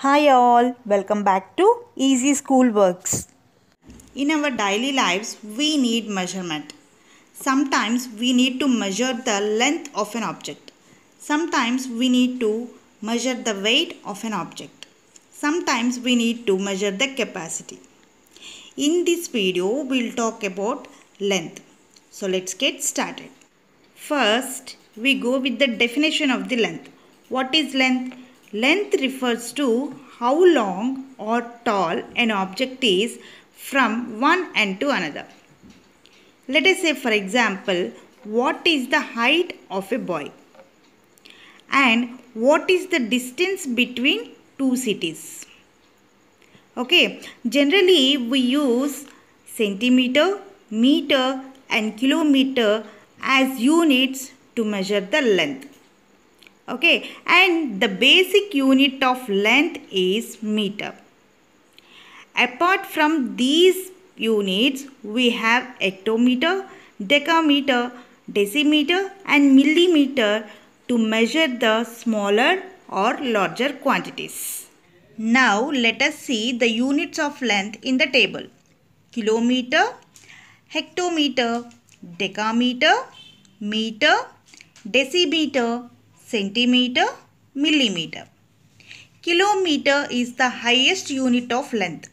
Hi all, welcome back to Easy School Works. In our daily lives, we need measurement. Sometimes we need to measure the length of an object. Sometimes we need to measure the weight of an object. Sometimes we need to measure the capacity. In this video, we'll talk about length. So let's get started. First, we go with the definition of the length. What is length? Length refers to how long or tall an object is from one end to another. Let us say for example, what is the height of a boy? And what is the distance between two cities? Okay, generally we use centimeter, meter and kilometer as units to measure the length okay and the basic unit of length is meter apart from these units we have hectometer decameter decimeter and millimeter to measure the smaller or larger quantities now let us see the units of length in the table kilometer hectometer decameter meter decimeter centimeter, millimeter. Kilometer is the highest unit of length.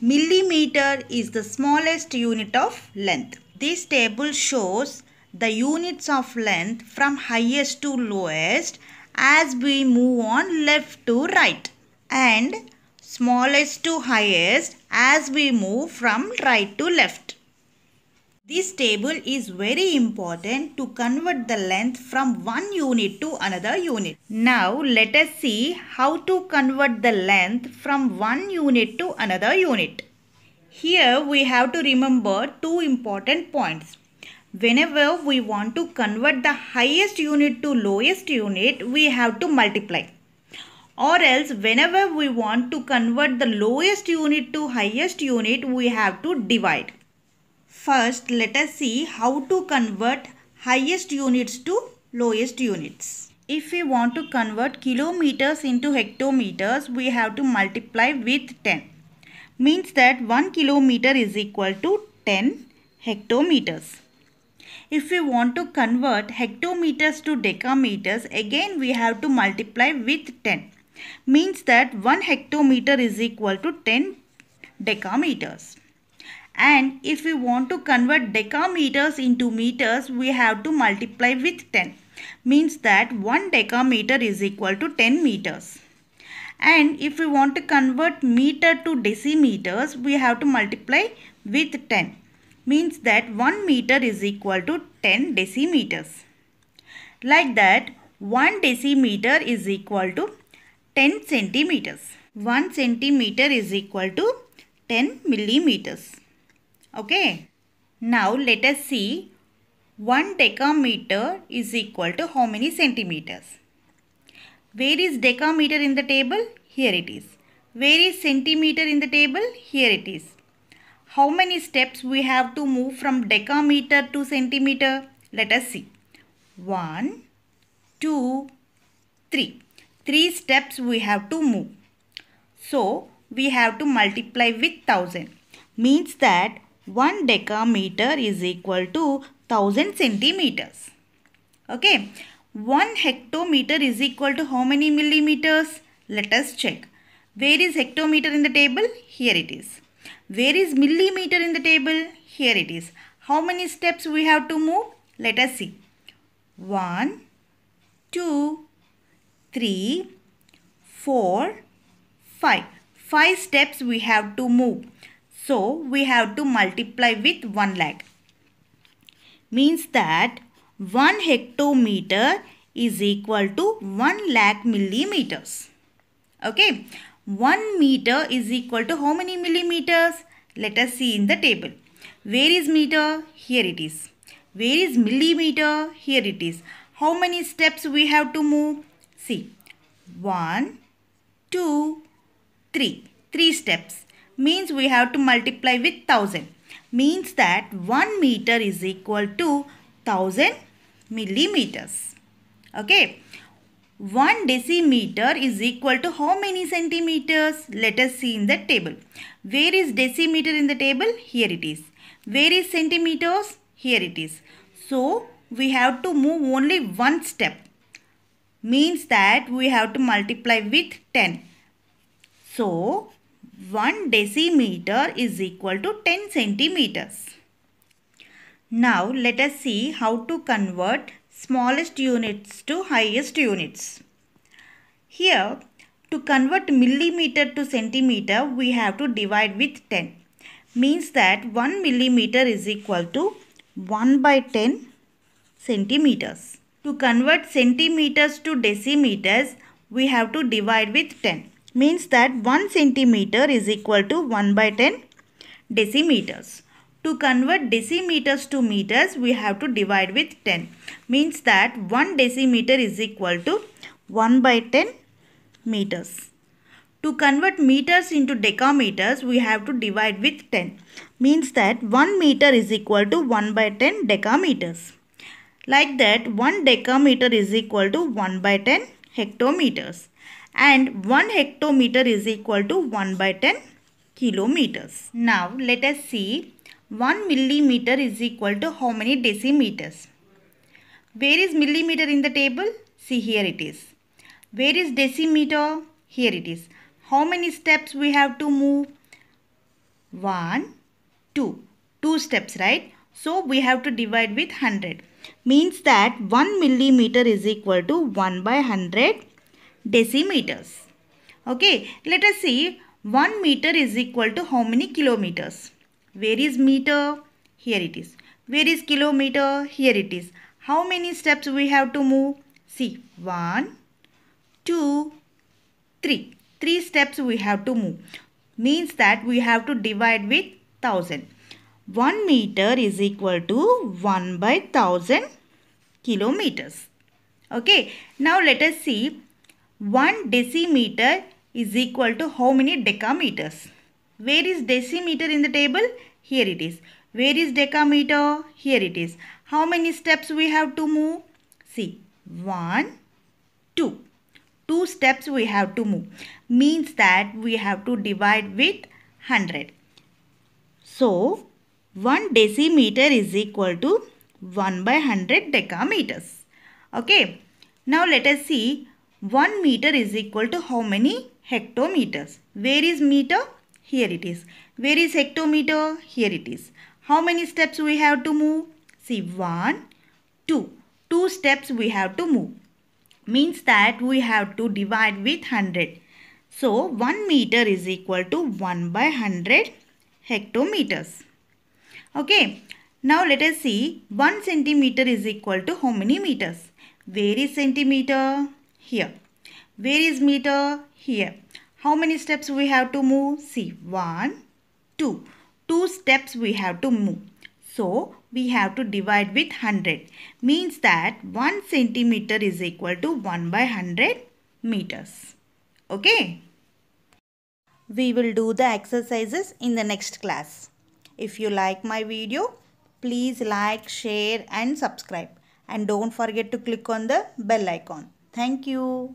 Millimeter is the smallest unit of length. This table shows the units of length from highest to lowest as we move on left to right and smallest to highest as we move from right to left. This table is very important to convert the length from one unit to another unit. Now let us see how to convert the length from one unit to another unit. Here we have to remember two important points. Whenever we want to convert the highest unit to lowest unit, we have to multiply. Or else whenever we want to convert the lowest unit to highest unit, we have to divide. First, let us see how to convert highest units to lowest units. If we want to convert kilometers into hectometers, we have to multiply with 10. Means that 1 kilometer is equal to 10 hectometers. If we want to convert hectometers to decameters, again we have to multiply with 10. Means that 1 hectometer is equal to 10 decameters and if we want to convert decameters into meters we have to multiply with 10 means that 1 decameter is equal to 10 meters and if we want to convert meter to decimeters we have to multiply with 10 means that 1 meter is equal to 10 decimeters like that 1 decimeter is equal to 10 centimeters 1 centimeter is equal to 10 millimeters Okay. Now let us see 1 decameter is equal to how many centimeters. Where is decameter in the table? Here it is. Where is centimeter in the table? Here it is. How many steps we have to move from decameter to centimeter? Let us see. 1, 2, 3. 3 steps we have to move. So, we have to multiply with 1000. Means that 1 decameter is equal to 1000 centimeters. Okay. 1 hectometer is equal to how many millimeters? Let us check. Where is hectometer in the table? Here it is. Where is millimeter in the table? Here it is. How many steps we have to move? Let us see. 1, 2, 3, 4, 5. 5 steps we have to move. So we have to multiply with 1 lakh. Means that 1 hectometer is equal to 1 lakh millimeters. Okay. 1 meter is equal to how many millimeters? Let us see in the table. Where is meter? Here it is. Where is millimeter? Here it is. How many steps we have to move? See. 1, 2, 3. 3 steps means we have to multiply with 1000 means that 1 meter is equal to 1000 millimeters. Okay. 1 decimeter is equal to how many centimeters? Let us see in the table. Where is decimeter in the table? Here it is. Where is centimeters? Here it is. So, we have to move only one step. Means that we have to multiply with 10. So, 1 decimeter is equal to 10 centimeters. Now let us see how to convert smallest units to highest units. Here to convert millimeter to centimeter we have to divide with 10. Means that 1 millimeter is equal to 1 by 10 centimeters. To convert centimeters to decimeters we have to divide with 10 means that 1 centimeter is equal to 1 by 10 decimeters. To convert decimeters to meters, we have to divide with 10. Means that 1 decimeter is equal to 1 by 10 meters. To convert meters into decameters, we have to divide with 10. Means that 1 meter is equal to 1 by 10 decameters. Like that, 1 decameter is equal to 1 by 10 hectometers and 1 hectometer is equal to 1 by 10 kilometers. Now let us see 1 millimeter is equal to how many decimeters. Where is millimeter in the table? See here it is. Where is decimeter? Here it is. How many steps we have to move? 1, 2. 2 steps right? So we have to divide with 100. Means that 1 millimeter is equal to 1 by 100 decimeters okay let us see 1 meter is equal to how many kilometers where is meter here it is where is kilometer here it is how many steps we have to move see 1 2 3 3 steps we have to move means that we have to divide with 1000 1 meter is equal to 1 by 1000 kilometers okay now let us see 1 decimeter is equal to how many decameters? Where is decimeter in the table? Here it is. Where is decameter? Here it is. How many steps we have to move? See, 1, 2. 2 steps we have to move. Means that we have to divide with 100. So, 1 decimeter is equal to 1 by 100 decameters. Okay. Now, let us see 1 meter is equal to how many hectometers? Where is meter? Here it is. Where is hectometer? Here it is. How many steps we have to move? See 1, 2. 2 steps we have to move. Means that we have to divide with 100. So 1 meter is equal to 1 by 100 hectometers. Okay. Now let us see 1 centimeter is equal to how many meters? Where is centimeter? here where is meter here how many steps we have to move see one two two steps we have to move so we have to divide with 100 means that 1 centimeter is equal to 1 by 100 meters. Okay. We will do the exercises in the next class. If you like my video, please like, share and subscribe. And don't forget to click on the bell icon. Thank you.